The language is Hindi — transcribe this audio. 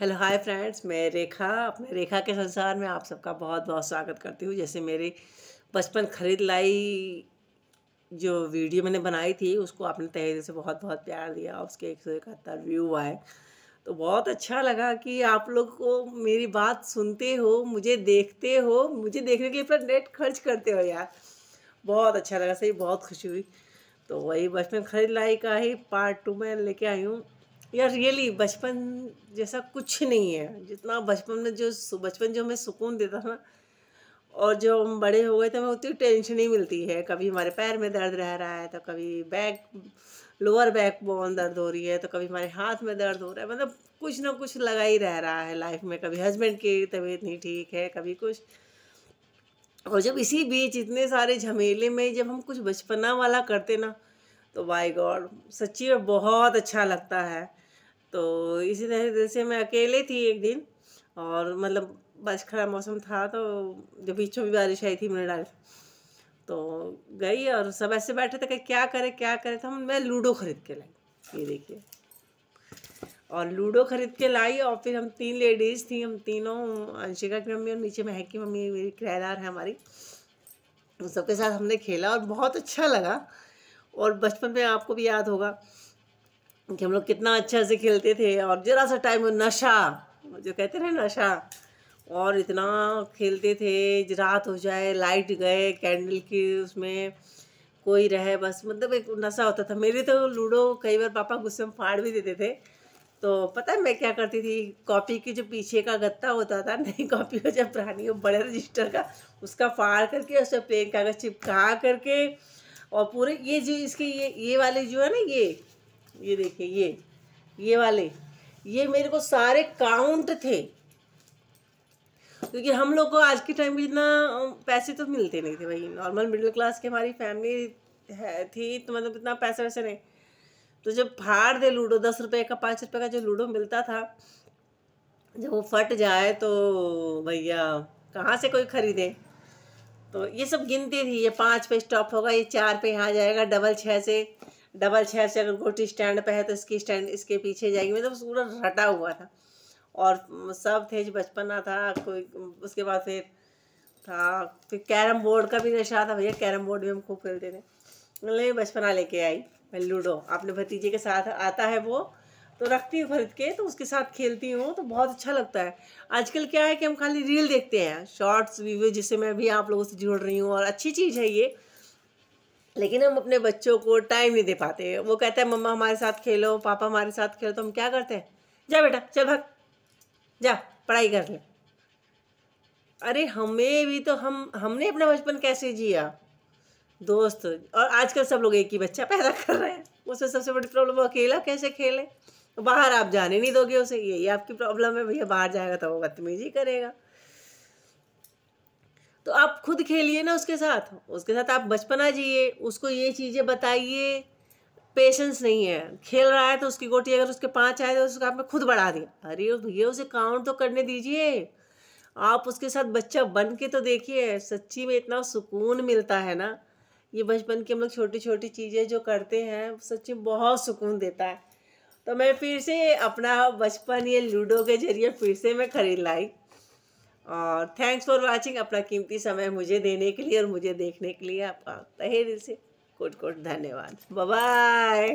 हेलो हाय फ्रेंड्स मैं रेखा अपने रेखा के संसार में आप सबका बहुत बहुत स्वागत करती हूँ जैसे मेरी बचपन खरीद लाई जो वीडियो मैंने बनाई थी उसको आपने तहरी से बहुत बहुत प्यार दिया उसके एक सौ इकहत्तर व्यू आए तो बहुत अच्छा लगा कि आप लोग को मेरी बात सुनते हो मुझे देखते हो मुझे देखने के लिए पर नेट खर्च करते हो यार बहुत अच्छा लगा सही बहुत खुशी हुई तो वही बचपन खरीद लाई का ही पार्ट टू में लेके आई हूँ यार रियली बचपन जैसा कुछ नहीं है जितना बचपन में जो बचपन जो हमें सुकून देता था और जो हम बड़े हो गए तो हमें उतनी टेंशन ही मिलती है कभी हमारे पैर में दर्द रह रहा है तो कभी बैक लोअर बैक बोन दर्द हो रही है तो कभी हमारे हाथ में दर्द हो रहा है मतलब कुछ ना कुछ लगा ही रह रहा है लाइफ में कभी हस्बैंड की तबीयत नहीं ठीक है कभी कुछ और जब इसी बीच इतने सारे झमेले में जब हम कुछ बचपना वाला करते ना तो बाई गॉड सच्ची में बहुत अच्छा लगता है तो इसी तरह से मैं अकेले थी एक दिन और मतलब बस खड़ा मौसम था तो जब बीचों भी बारिश आई थी मेरे डाल तो गई और सब ऐसे बैठे थे कि क्या करें क्या करें तो हम मैं लूडो खरीद के लाई ये देखिए और लूडो खरीद के लाई और फिर हम तीन लेडीज़ थी हम तीनों अंशिका की मम्मी और नीचे महक की मम्मी मेरी किरायेदार है हमारी उन सबके साथ हमने खेला और बहुत अच्छा लगा और बचपन में आपको भी याद होगा कि हम लोग कितना अच्छा से खेलते थे और ज़रा सा टाइम नशा जो कहते ना नशा और इतना खेलते थे रात हो जाए लाइट गए कैंडल की उसमें कोई रहे बस मतलब एक नशा होता था मेरे तो लूडो कई बार पापा गुस्से में फाड़ भी देते थे तो पता है मैं क्या करती थी कॉपी के जो पीछे का गत्ता होता था नई कॉपी हो जाए पुरानी हो बड़े रजिस्टर का उसका फाड़ करके उस प्लेन कागज़ चिपका करके और पूरे ये जो इसके ये ये वाले जो है ना ये ये देखिए ये ये वाले ये मेरे को सारे काउंट थे क्योंकि हम लोग को आज के टाइम में इतना पैसे तो मिलते नहीं थे भाई नॉर्मल मिडिल क्लास की हमारी फैमिली है थी तो मतलब इतना पैसे वैसे नहीं तो जब फाड़ दे लूडो दस रुपए का पाँच रुपए का जो लूडो मिलता था जब वो फट जाए तो भैया कहाँ से कोई खरीदे तो ये सब गिनती थी ये पाँच पे स्टॉप होगा ये चार पे यहाँ जाएगा डबल छः से डबल छः से अगर गोटी स्टैंड पे है तो इसकी स्टैंड इसके पीछे जाएगी मतलब तो पूरा रटा हुआ था और सब थे जो बचपना था कोई उसके बाद फिर था फिर कैरम बोर्ड का भी नशा था भैया कैरम बोर्ड भी हम खूब खेलते थे मतलब बचपना लेके आई लूडो अपने भतीजे के साथ आता है वो तो रखती हूँ खरीद के तो उसके साथ खेलती हूँ तो बहुत अच्छा लगता है आजकल क्या है कि हम खाली रील देखते हैं शॉर्ट्स वीडियो जिससे मैं भी आप लोगों से जुड़ रही हूँ और अच्छी चीज़ है ये लेकिन हम अपने बच्चों को टाइम नहीं दे पाते वो कहते हैं मम्मा हमारे साथ खेलो पापा हमारे साथ खेलो तो हम क्या करते हैं जा बेटा चल भाग जा पढ़ाई कर ले अरे हमें भी तो हम हमने अपना बचपन कैसे जिया दोस्त और आजकल सब लोग एक ही बच्चा पैदा कर रहे हैं उसमें सबसे बड़ी प्रॉब्लम अकेला कैसे खेले तो बाहर आप जाने नहीं दोगे उसे यही आपकी प्रॉब्लम है भैया बाहर जाएगा तो वो बदतमीजी करेगा तो आप खुद खेलिए ना उसके साथ उसके साथ आप बचपना जाइए उसको ये चीज़ें बताइए पेशेंस नहीं है खेल रहा है तो उसकी गोटी अगर उसके पाँच आए तो उसको आपने खुद बढ़ा दिया अरे भैया उसे काउंट तो करने दीजिए आप उसके साथ बच्चा बन के तो देखिए सच्ची में इतना सुकून मिलता है ना ये बचपन की हम लोग छोटी छोटी चीज़ें जो करते हैं सच्ची में बहुत सुकून देता है तो मैं फिर से अपना बचपन ये लूडो के जरिए फिर से मैं खरीद लाई और थैंक्स फॉर वाचिंग अपना कीमती समय मुझे देने के लिए और मुझे देखने के लिए आपका तहे दिल से कोट कोट धन्यवाद बाय